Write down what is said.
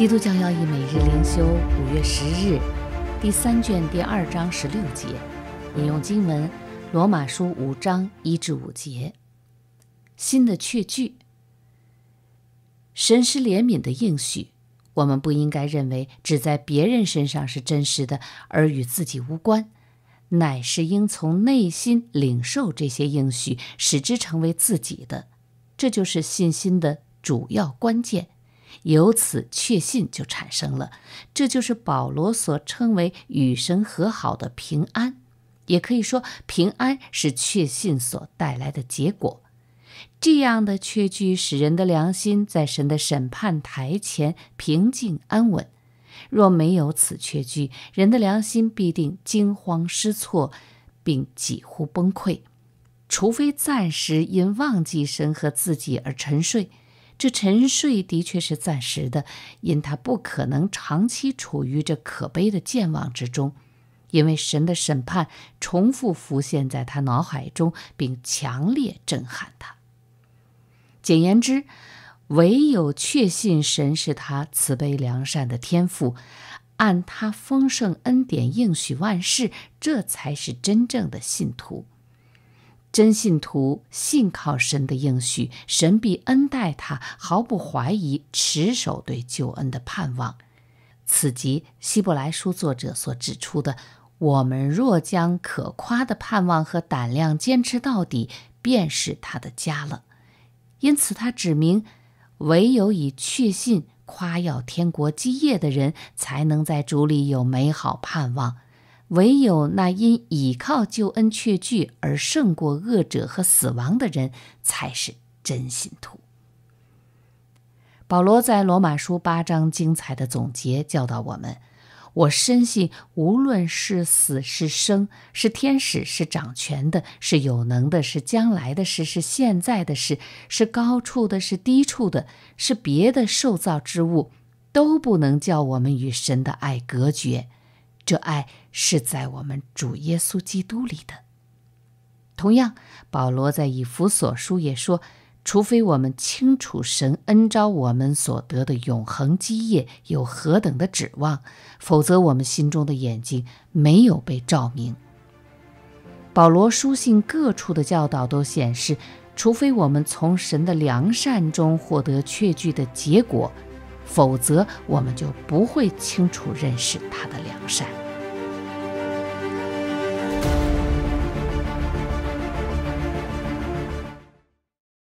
基督教要义每日灵修，五月十日，第三卷第二章十六节，引用经文《罗马书五章一至五节》。新的确据，神施怜悯的应许，我们不应该认为只在别人身上是真实的，而与自己无关，乃是应从内心领受这些应许，使之成为自己的。这就是信心的主要关键。由此确信就产生了，这就是保罗所称为与神和好的平安。也可以说，平安是确信所带来的结果。这样的确据使人的良心在神的审判台前平静安稳。若没有此确据，人的良心必定惊慌失措，并几乎崩溃，除非暂时因忘记神和自己而沉睡。这沉睡的确是暂时的，因他不可能长期处于这可悲的健忘之中，因为神的审判重复浮现在他脑海中，并强烈震撼他。简言之，唯有确信神是他慈悲良善的天赋，按他丰盛恩典应许万事，这才是真正的信徒。真信徒信靠神的应许，神必恩待他，毫不怀疑，持守对救恩的盼望。此即希伯来书作者所指出的：我们若将可夸的盼望和胆量坚持到底，便是他的家了。因此，他指明，唯有以确信夸耀天国基业的人，才能在主里有美好盼望。唯有那因倚靠救恩却惧而胜过恶者和死亡的人，才是真信徒。保罗在罗马书八章精彩的总结教导我们：我深信，无论是死是生，是天使是掌权的，是有能的，是将来的事，是现在的事，是高处的，是低处的，是别的受造之物，都不能叫我们与神的爱隔绝。这爱是在我们主耶稣基督里的。同样，保罗在以弗所书也说：“除非我们清楚神恩召我们所得的永恒基业有何等的指望，否则我们心中的眼睛没有被照明。”保罗书信各处的教导都显示，除非我们从神的良善中获得确据的结果。否则，我们就不会清楚认识他的良善。